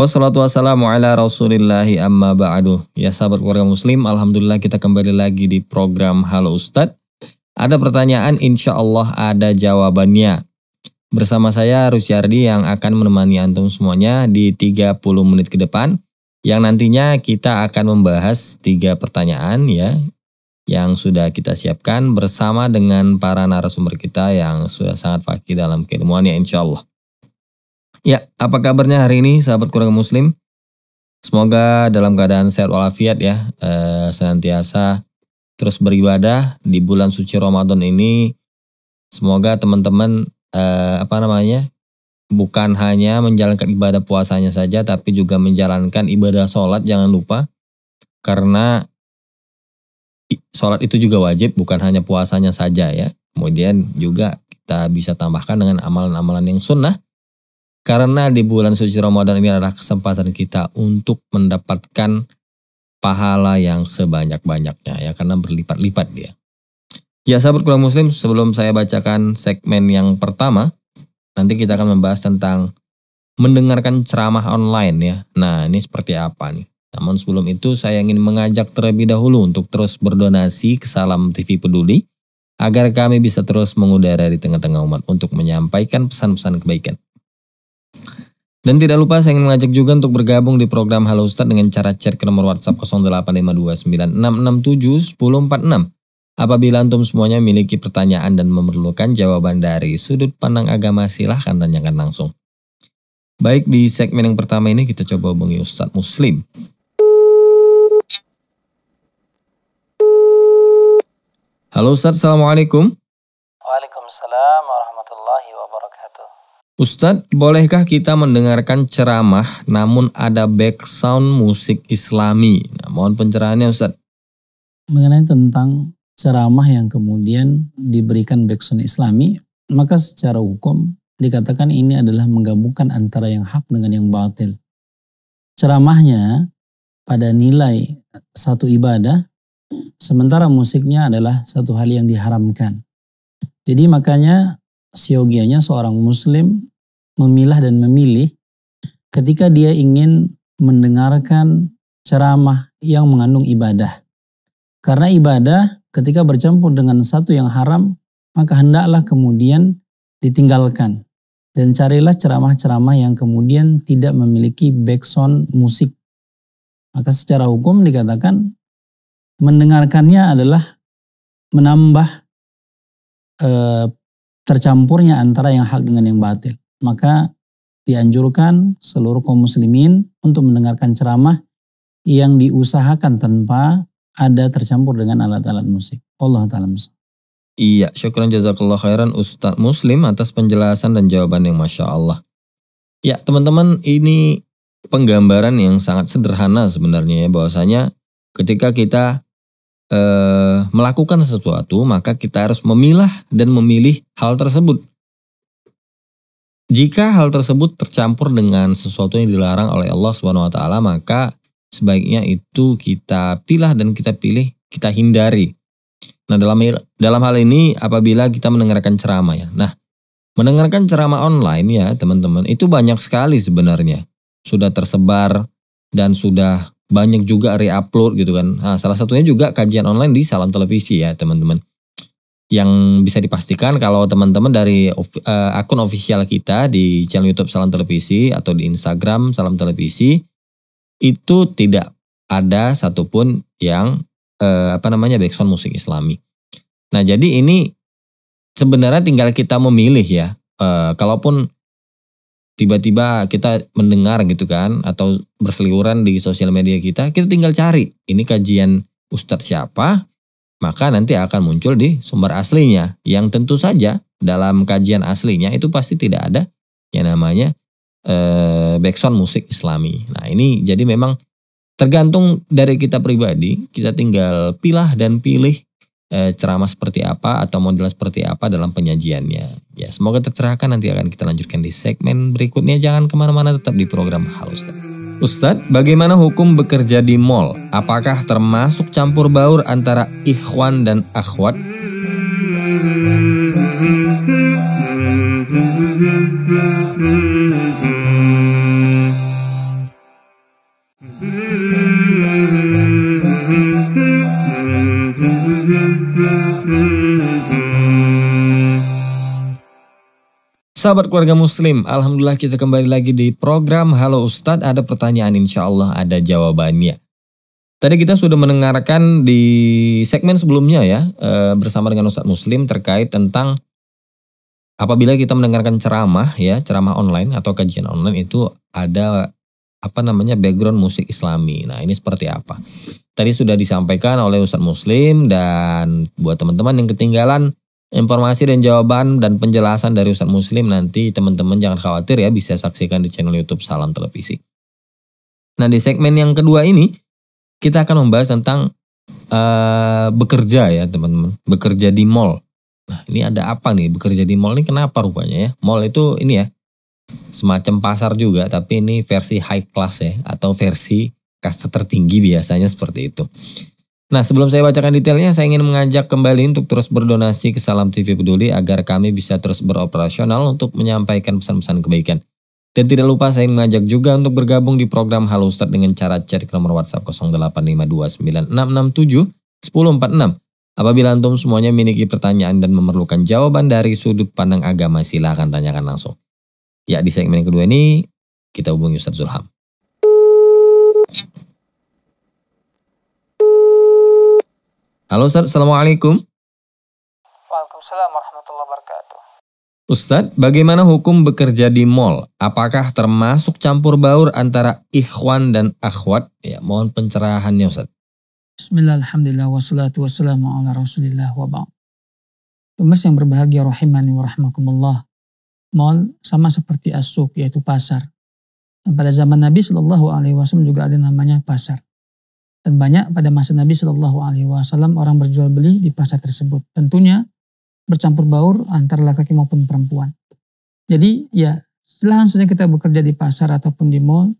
Wassalatu wassalamu ala rasulillahi amma ba'du. Ya sahabat keluarga muslim, Alhamdulillah kita kembali lagi di program Halo Ustadz. Ada pertanyaan, insya Allah ada jawabannya. Bersama saya Rusyardi yang akan menemani Antum semuanya di 30 menit ke depan. Yang nantinya kita akan membahas tiga pertanyaan ya yang sudah kita siapkan bersama dengan para narasumber kita yang sudah sangat fakih dalam keilmuannya insya Allah. Ya, apa kabarnya hari ini sahabat keluarga muslim? Semoga dalam keadaan sehat walafiat ya, e, senantiasa terus beribadah di bulan suci Ramadan ini. Semoga teman-teman e, apa namanya? bukan hanya menjalankan ibadah puasanya saja tapi juga menjalankan ibadah sholat jangan lupa karena sholat itu juga wajib bukan hanya puasanya saja ya kemudian juga kita bisa tambahkan dengan amalan-amalan yang sunnah karena di bulan suci Ramadan ini adalah kesempatan kita untuk mendapatkan pahala yang sebanyak-banyaknya ya karena berlipat-lipat dia. Ya sahabat kurang muslim sebelum saya bacakan segmen yang pertama nanti kita akan membahas tentang mendengarkan ceramah online ya. Nah ini seperti apa nih? Namun sebelum itu saya ingin mengajak terlebih dahulu untuk terus berdonasi ke Salam TV Peduli agar kami bisa terus mengudara di tengah-tengah umat untuk menyampaikan pesan-pesan kebaikan. Dan tidak lupa saya ingin mengajak juga untuk bergabung di program Halo Ustadz dengan cara chat ke nomor WhatsApp 085296671046. Apabila antum semuanya memiliki pertanyaan dan memerlukan jawaban dari sudut pandang agama silahkan tanyakan langsung. Baik di segmen yang pertama ini kita coba hubungi Ustadz Muslim. Halo Ustadz, Assalamualaikum. Waalaikumsalam warahmatullahi wabarakatuh. Ustadz, bolehkah kita mendengarkan ceramah namun ada background musik islami? Nah, mohon pencerahannya Ustadz. Mengenai tentang ceramah yang kemudian diberikan background islami, maka secara hukum dikatakan ini adalah menggabungkan antara yang hak dengan yang batil. Ceramahnya pada nilai satu ibadah, sementara musiknya adalah satu hal yang diharamkan. Jadi makanya siogianya seorang muslim memilah dan memilih ketika dia ingin mendengarkan ceramah yang mengandung ibadah. Karena ibadah ketika bercampur dengan satu yang haram, maka hendaklah kemudian ditinggalkan. Dan carilah ceramah-ceramah yang kemudian tidak memiliki background musik. Maka secara hukum dikatakan mendengarkannya adalah menambah e, tercampurnya antara yang hak dengan yang batil maka dianjurkan seluruh kaum muslimin untuk mendengarkan ceramah yang diusahakan tanpa ada tercampur dengan alat-alat musik. Allah Ta'ala Iya, Iya, syukuran jazakallah khairan Ustaz Muslim atas penjelasan dan jawaban yang Masya Allah. Ya teman-teman ini penggambaran yang sangat sederhana sebenarnya ya bahwasanya ketika kita eh, melakukan sesuatu maka kita harus memilah dan memilih hal tersebut jika hal tersebut tercampur dengan sesuatu yang dilarang oleh Allah Subhanahu wa taala, maka sebaiknya itu kita pilih dan kita pilih, kita hindari. Nah, dalam dalam hal ini apabila kita mendengarkan ceramah ya. Nah, mendengarkan ceramah online ya, teman-teman, itu banyak sekali sebenarnya. Sudah tersebar dan sudah banyak juga re upload gitu kan. Nah, salah satunya juga kajian online di Salam Televisi ya, teman-teman yang bisa dipastikan kalau teman-teman dari uh, akun official kita di channel YouTube Salam Televisi atau di Instagram Salam Televisi itu tidak ada satupun yang uh, apa namanya background musik Islami. Nah jadi ini sebenarnya tinggal kita memilih ya. Uh, kalaupun tiba-tiba kita mendengar gitu kan atau berseliweran di sosial media kita, kita tinggal cari ini kajian Ustadz siapa, maka nanti akan muncul di sumber aslinya. Yang tentu saja dalam kajian aslinya itu pasti tidak ada yang namanya eh, backsound musik islami. Nah ini jadi memang tergantung dari kita pribadi, kita tinggal pilah dan pilih eh, ceramah seperti apa atau model seperti apa dalam penyajiannya. Ya semoga tercerahkan nanti akan kita lanjutkan di segmen berikutnya. Jangan kemana-mana tetap di program Halus. Ustadz, bagaimana hukum bekerja di mall? Apakah termasuk campur baur antara ikhwan dan akhwat? sahabat keluarga muslim, Alhamdulillah kita kembali lagi di program Halo Ustadz. Ada pertanyaan insya Allah ada jawabannya. Tadi kita sudah mendengarkan di segmen sebelumnya ya, eh, bersama dengan Ustadz Muslim terkait tentang apabila kita mendengarkan ceramah ya, ceramah online atau kajian online itu ada apa namanya background musik islami. Nah ini seperti apa? Tadi sudah disampaikan oleh Ustadz Muslim dan buat teman-teman yang ketinggalan informasi dan jawaban dan penjelasan dari Ustadz Muslim nanti teman-teman jangan khawatir ya bisa saksikan di channel YouTube Salam Televisi. Nah di segmen yang kedua ini kita akan membahas tentang uh, bekerja ya teman-teman, bekerja di mall. Nah ini ada apa nih bekerja di mall ini kenapa rupanya ya? Mall itu ini ya semacam pasar juga tapi ini versi high class ya atau versi kasta tertinggi biasanya seperti itu. Nah, sebelum saya bacakan detailnya, saya ingin mengajak kembali untuk terus berdonasi ke Salam TV Peduli agar kami bisa terus beroperasional untuk menyampaikan pesan-pesan kebaikan. Dan tidak lupa saya mengajak juga untuk bergabung di program Halo Ustadz dengan cara chat ke nomor WhatsApp 08529667 1046. Apabila antum semuanya memiliki pertanyaan dan memerlukan jawaban dari sudut pandang agama, silahkan tanyakan langsung. Ya, di segmen kedua ini kita hubungi Ustadz Zulham. Halo Ustaz, Assalamualaikum. Waalaikumsalam warahmatullahi wabarakatuh. Ustadz, bagaimana hukum bekerja di mall? Apakah termasuk campur baur antara ikhwan dan akhwat? Ya, mohon pencerahannya Ustadz. Bismillahirrahmanirrahim. Wassalatu wassalamu ala rasulillah wa Pemirsa yang berbahagia rahimani wa rahmakumullah. Mall sama seperti asuk yaitu pasar. Dan pada zaman Nabi Shallallahu Alaihi Wasallam juga ada namanya pasar dan banyak pada masa Nabi Shallallahu Alaihi Wasallam orang berjual beli di pasar tersebut. Tentunya bercampur baur antara laki-laki maupun perempuan. Jadi ya silahkan saja kita bekerja di pasar ataupun di mall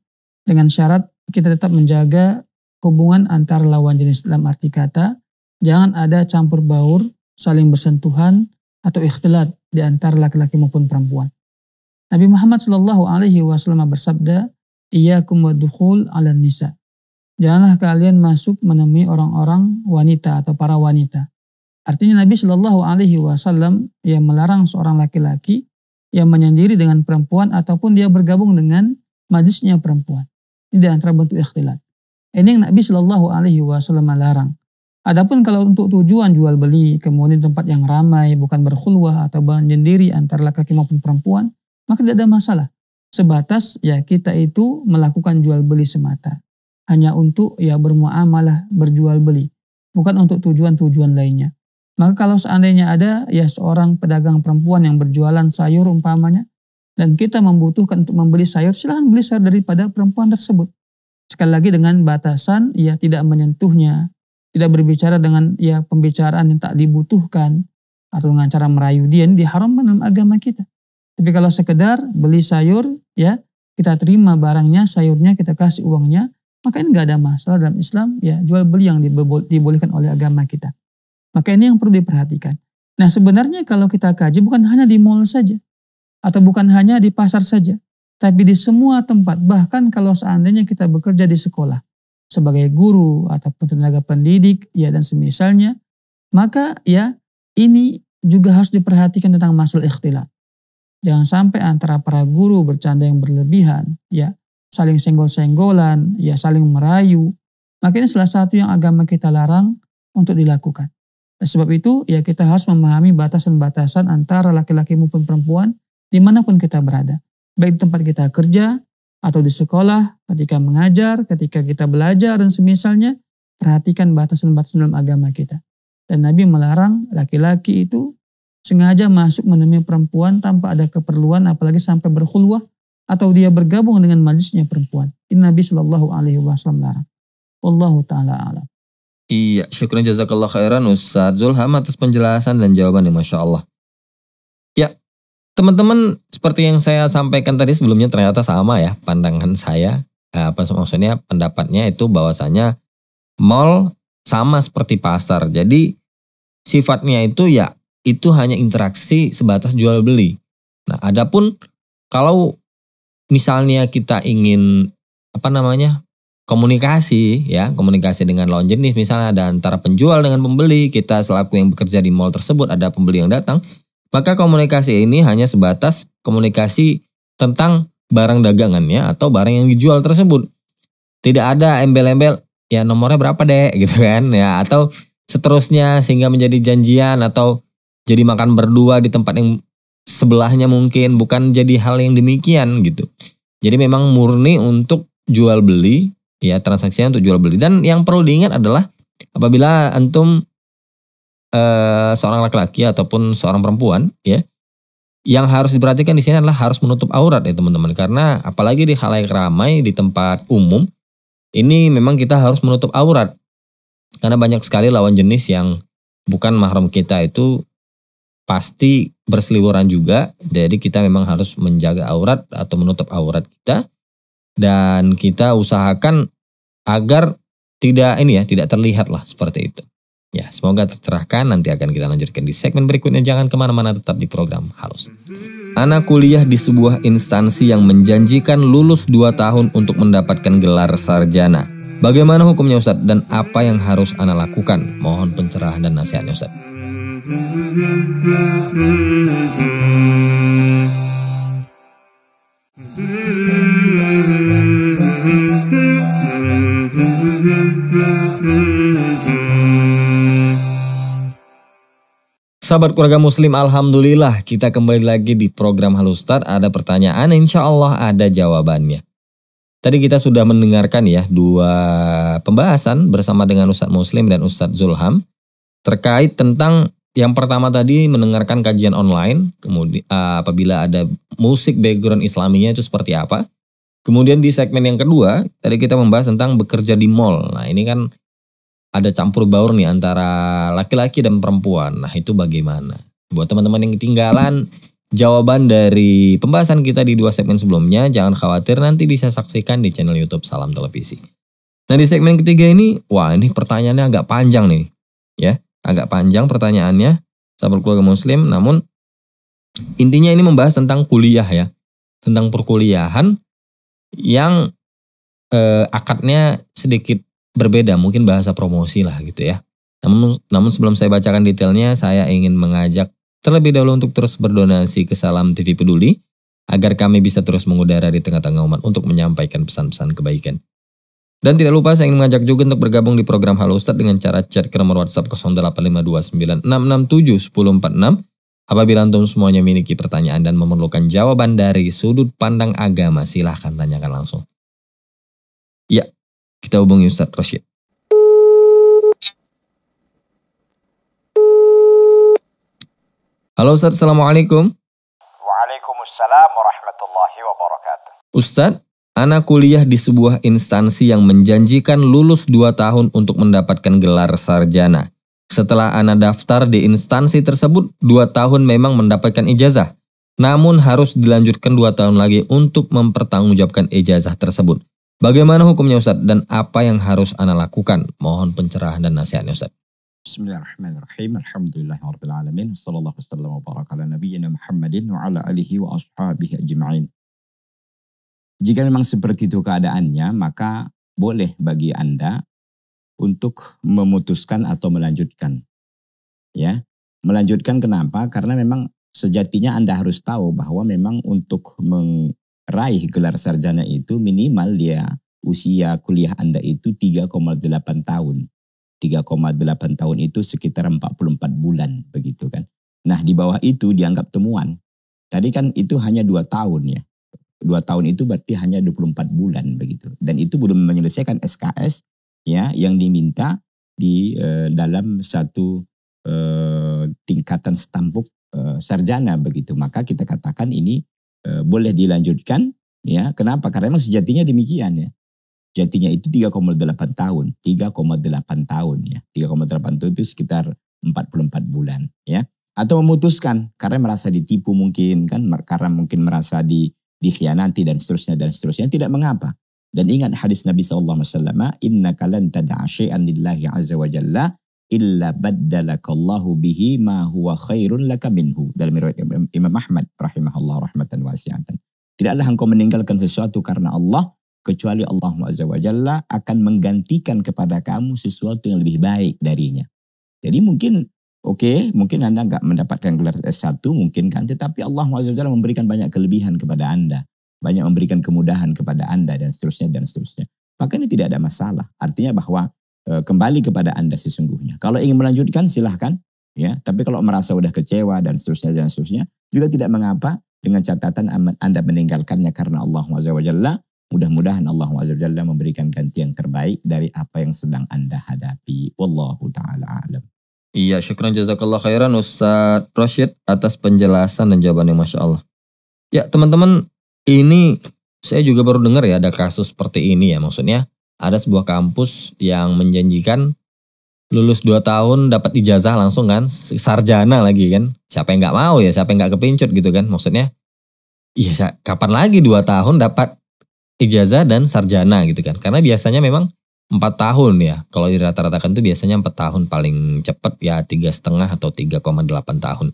dengan syarat kita tetap menjaga hubungan antar lawan jenis dalam arti kata jangan ada campur baur, saling bersentuhan atau ikhtilat di antara laki-laki maupun perempuan. Nabi Muhammad Shallallahu Alaihi Wasallam bersabda, iya wa dukhul ala nisa." janganlah kalian masuk menemui orang-orang wanita atau para wanita. Artinya Nabi Shallallahu Alaihi Wasallam yang melarang seorang laki-laki yang menyendiri dengan perempuan ataupun dia bergabung dengan majlisnya perempuan. Ini antara bentuk ikhtilat. Ini yang Nabi Shallallahu Alaihi Wasallam melarang. Adapun kalau untuk tujuan jual beli, kemudian tempat yang ramai, bukan berkhulwah atau menyendiri antara laki-laki maupun perempuan, maka tidak ada masalah. Sebatas ya kita itu melakukan jual beli semata hanya untuk ya bermuamalah, berjual beli, bukan untuk tujuan-tujuan lainnya. Maka kalau seandainya ada ya seorang pedagang perempuan yang berjualan sayur umpamanya dan kita membutuhkan untuk membeli sayur, silahkan beli sayur daripada perempuan tersebut. Sekali lagi dengan batasan ya tidak menyentuhnya, tidak berbicara dengan ya pembicaraan yang tak dibutuhkan atau dengan cara merayu dia ini diharamkan dalam agama kita. Tapi kalau sekedar beli sayur ya kita terima barangnya, sayurnya kita kasih uangnya, maka ini nggak ada masalah dalam Islam, ya jual beli yang dibolehkan oleh agama kita. Maka ini yang perlu diperhatikan. Nah sebenarnya kalau kita kaji bukan hanya di mall saja. Atau bukan hanya di pasar saja. Tapi di semua tempat. Bahkan kalau seandainya kita bekerja di sekolah. Sebagai guru atau tenaga pendidik ya dan semisalnya. Maka ya ini juga harus diperhatikan tentang masalah ikhtilat. Jangan sampai antara para guru bercanda yang berlebihan, ya saling senggol-senggolan, ya saling merayu. Makanya salah satu yang agama kita larang untuk dilakukan. Nah, sebab itu ya kita harus memahami batasan-batasan antara laki-laki maupun perempuan dimanapun kita berada. Baik di tempat kita kerja, atau di sekolah, ketika mengajar, ketika kita belajar dan semisalnya, perhatikan batasan-batasan dalam agama kita. Dan Nabi melarang laki-laki itu sengaja masuk menemui perempuan tanpa ada keperluan apalagi sampai berkhulwah atau dia bergabung dengan majlisnya perempuan. Ini Nabi Shallallahu Alaihi Wasallam larang. Wallahu taala alam. Iya, syukran jazakallah khairan Ustaz Zulham atas penjelasan dan jawaban jawabannya Masya Allah. Ya, teman-teman seperti yang saya sampaikan tadi sebelumnya ternyata sama ya pandangan saya. Nah, apa maksudnya pendapatnya itu bahwasanya mall sama seperti pasar. Jadi sifatnya itu ya itu hanya interaksi sebatas jual beli. Nah, adapun kalau misalnya kita ingin apa namanya komunikasi ya komunikasi dengan lawan jenis misalnya ada antara penjual dengan pembeli kita selaku yang bekerja di mall tersebut ada pembeli yang datang maka komunikasi ini hanya sebatas komunikasi tentang barang dagangannya atau barang yang dijual tersebut tidak ada embel-embel ya nomornya berapa deh gitu kan ya atau seterusnya sehingga menjadi janjian atau jadi makan berdua di tempat yang sebelahnya mungkin bukan jadi hal yang demikian gitu. Jadi memang murni untuk jual beli ya transaksinya untuk jual beli dan yang perlu diingat adalah apabila antum eh, seorang laki-laki ataupun seorang perempuan ya yang harus diperhatikan di sini adalah harus menutup aurat ya teman-teman karena apalagi di hal yang ramai di tempat umum ini memang kita harus menutup aurat karena banyak sekali lawan jenis yang bukan mahram kita itu pasti berseliweran juga. Jadi kita memang harus menjaga aurat atau menutup aurat kita dan kita usahakan agar tidak ini ya, tidak terlihat lah seperti itu. Ya, semoga tercerahkan. Nanti akan kita lanjutkan di segmen berikutnya. Jangan kemana-mana, tetap di program Halus. Anak kuliah di sebuah instansi yang menjanjikan lulus 2 tahun untuk mendapatkan gelar sarjana. Bagaimana hukumnya Ustadz dan apa yang harus anak lakukan? Mohon pencerahan dan nasihatnya Ustadz. Sahabat keluarga muslim, Alhamdulillah kita kembali lagi di program Halustar. Ada pertanyaan, insya Allah ada jawabannya. Tadi kita sudah mendengarkan ya dua pembahasan bersama dengan Ustadz Muslim dan Ustadz Zulham terkait tentang yang pertama tadi mendengarkan kajian online, kemudian eh, apabila ada musik background islaminya itu seperti apa. Kemudian di segmen yang kedua, tadi kita membahas tentang bekerja di mall. Nah, ini kan ada campur baur nih antara laki-laki dan perempuan. Nah, itu bagaimana? Buat teman-teman yang ketinggalan jawaban dari pembahasan kita di dua segmen sebelumnya, jangan khawatir nanti bisa saksikan di channel YouTube Salam Televisi. Nah, di segmen ketiga ini, wah ini pertanyaannya agak panjang nih, ya. Agak panjang pertanyaannya, saya keluarga muslim, namun intinya ini membahas tentang kuliah ya. Tentang perkuliahan yang eh, akadnya sedikit berbeda, mungkin bahasa promosi lah gitu ya. Namun, namun sebelum saya bacakan detailnya, saya ingin mengajak terlebih dahulu untuk terus berdonasi ke Salam TV Peduli, agar kami bisa terus mengudara di tengah-tengah umat untuk menyampaikan pesan-pesan kebaikan. Dan tidak lupa saya ingin mengajak juga untuk bergabung di program Halo Ustadz dengan cara chat ke nomor WhatsApp 085296671046. Apabila antum semuanya memiliki pertanyaan dan memerlukan jawaban dari sudut pandang agama, silahkan tanyakan langsung. Ya, kita hubungi Ustadz Rosyid. Halo Ustadz, Assalamualaikum. Waalaikumsalam warahmatullahi wabarakatuh. Ustadz, Ana kuliah di sebuah instansi yang menjanjikan lulus 2 tahun untuk mendapatkan gelar sarjana. Setelah Ana daftar di instansi tersebut, 2 tahun memang mendapatkan ijazah. Namun harus dilanjutkan 2 tahun lagi untuk mempertanggungjawabkan ijazah tersebut. Bagaimana hukumnya Ustadz dan apa yang harus Ana lakukan? Mohon pencerahan dan nasihatnya Ustadz. Bismillahirrahmanirrahim. Alhamdulillahirrahmanirrahim. rabbil warahmatullahi wabarakatuh. wasallam nabiyyina Muhammadin wa ala alihi wa ashabihi ajma'in. Jika memang seperti itu keadaannya, maka boleh bagi Anda untuk memutuskan atau melanjutkan. Ya. Melanjutkan kenapa? Karena memang sejatinya Anda harus tahu bahwa memang untuk meraih gelar sarjana itu minimal dia usia kuliah Anda itu 3,8 tahun. 3,8 tahun itu sekitar 44 bulan begitu kan. Nah di bawah itu dianggap temuan. Tadi kan itu hanya 2 tahun ya dua tahun itu berarti hanya 24 bulan begitu. Dan itu belum menyelesaikan SKS ya yang diminta di eh, dalam satu eh, tingkatan stampuk eh, sarjana begitu. Maka kita katakan ini eh, boleh dilanjutkan ya. Kenapa? Karena memang sejatinya demikian ya. Sejatinya itu 3,8 tahun, 3,8 tahun ya. 3,8 tahun itu sekitar 44 bulan ya. Atau memutuskan karena merasa ditipu mungkin kan karena mungkin merasa di dikhianati dan seterusnya dan seterusnya tidak mengapa. Dan ingat hadis Nabi sallallahu alaihi wasallam, "Innaka lan tad'a syai'an lillahi azza wa jalla illa Allah bihi ma huwa khairun laka minhu." Dalam riwayat Imam Ahmad rahimahullah rahmatan wasi'atan. Tidaklah engkau meninggalkan sesuatu karena Allah kecuali Allah azza wa jalla akan menggantikan kepada kamu sesuatu yang lebih baik darinya. Jadi mungkin Oke, mungkin Anda nggak mendapatkan gelar S1 mungkin kan, tetapi Allah SWT memberikan banyak kelebihan kepada Anda. Banyak memberikan kemudahan kepada Anda dan seterusnya dan seterusnya. Maka ini tidak ada masalah. Artinya bahwa e, kembali kepada Anda sesungguhnya. Kalau ingin melanjutkan silahkan. ya. Tapi kalau merasa udah kecewa dan seterusnya dan seterusnya, juga tidak mengapa dengan catatan Anda meninggalkannya karena Allah SWT. Mudah-mudahan Allah SWT memberikan ganti yang terbaik dari apa yang sedang Anda hadapi. Wallahu ta'ala alam. Iya, syukran jazakallah khairan Ustaz Rashid atas penjelasan dan jawabannya Masya Allah. Ya teman-teman, ini saya juga baru dengar ya ada kasus seperti ini ya. Maksudnya ada sebuah kampus yang menjanjikan lulus 2 tahun dapat ijazah langsung kan, sarjana lagi kan. Siapa yang nggak mau ya, siapa yang nggak kepincut gitu kan. Maksudnya, iya kapan lagi 2 tahun dapat ijazah dan sarjana gitu kan. Karena biasanya memang empat tahun ya. Kalau dirata-ratakan itu biasanya empat tahun paling cepat ya tiga setengah atau 3,8 tahun.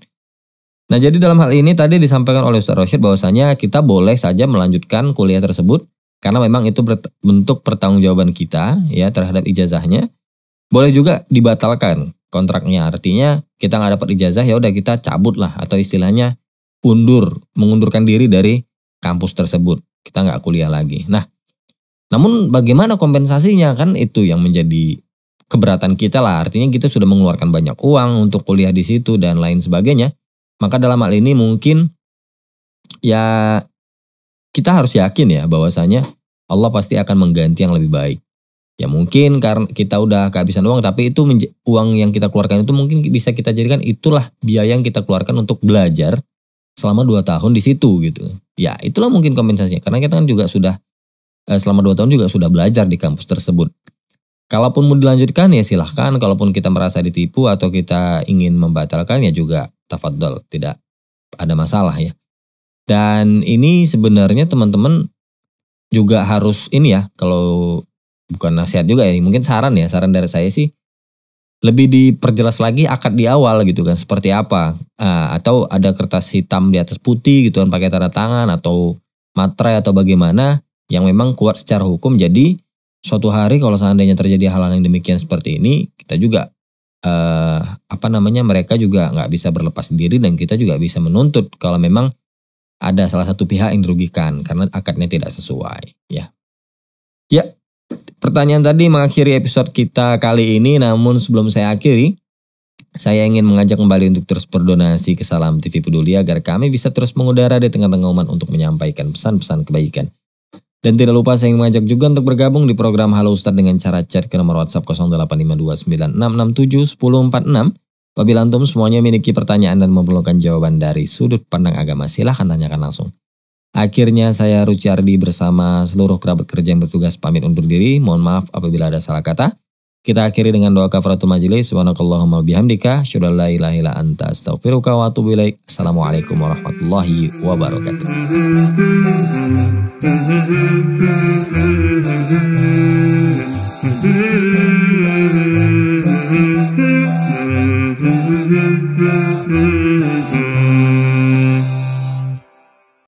Nah jadi dalam hal ini tadi disampaikan oleh Ustaz Rashid bahwasanya kita boleh saja melanjutkan kuliah tersebut karena memang itu bentuk pertanggungjawaban kita ya terhadap ijazahnya. Boleh juga dibatalkan kontraknya. Artinya kita nggak dapat ijazah ya udah kita cabut lah atau istilahnya undur, mengundurkan diri dari kampus tersebut. Kita nggak kuliah lagi. Nah, namun bagaimana kompensasinya kan itu yang menjadi keberatan kita lah. Artinya kita sudah mengeluarkan banyak uang untuk kuliah di situ dan lain sebagainya. Maka dalam hal ini mungkin ya kita harus yakin ya bahwasanya Allah pasti akan mengganti yang lebih baik. Ya mungkin karena kita udah kehabisan uang tapi itu uang yang kita keluarkan itu mungkin bisa kita jadikan itulah biaya yang kita keluarkan untuk belajar selama 2 tahun di situ gitu. Ya itulah mungkin kompensasinya karena kita kan juga sudah Eh, selama dua tahun juga sudah belajar di kampus tersebut. Kalaupun mau dilanjutkan ya silahkan, kalaupun kita merasa ditipu atau kita ingin membatalkan ya juga tafadol, tidak ada masalah ya. Dan ini sebenarnya teman-teman juga harus ini ya, kalau bukan nasihat juga ya, mungkin saran ya, saran dari saya sih lebih diperjelas lagi akad di awal gitu kan seperti apa ah, atau ada kertas hitam di atas putih gitu kan pakai tanda tangan atau materai atau bagaimana yang memang kuat secara hukum. Jadi suatu hari kalau seandainya terjadi hal-hal yang demikian seperti ini, kita juga eh, apa namanya mereka juga nggak bisa berlepas diri dan kita juga bisa menuntut kalau memang ada salah satu pihak yang dirugikan karena akadnya tidak sesuai. Ya, ya. Pertanyaan tadi mengakhiri episode kita kali ini. Namun sebelum saya akhiri, saya ingin mengajak kembali untuk terus berdonasi ke Salam TV Peduli agar kami bisa terus mengudara di tengah-tengah umat untuk menyampaikan pesan-pesan kebaikan dan tidak lupa saya ingin mengajak juga untuk bergabung di program Halo Ustad dengan cara chat ke nomor WhatsApp 085296671046. Apabila antum semuanya memiliki pertanyaan dan memerlukan jawaban dari sudut pandang agama, silahkan tanyakan langsung. Akhirnya saya Ruciardi bersama seluruh kerabat kerja yang bertugas pamit undur diri. Mohon maaf apabila ada salah kata. Kita akhiri dengan doa kafaratul majelis. Subhanakallahumma bihamdika. Syudah anta astaghfiruka wa atubu Assalamualaikum warahmatullahi wabarakatuh. Mm-hmm. mm-hmm. mm-hmm.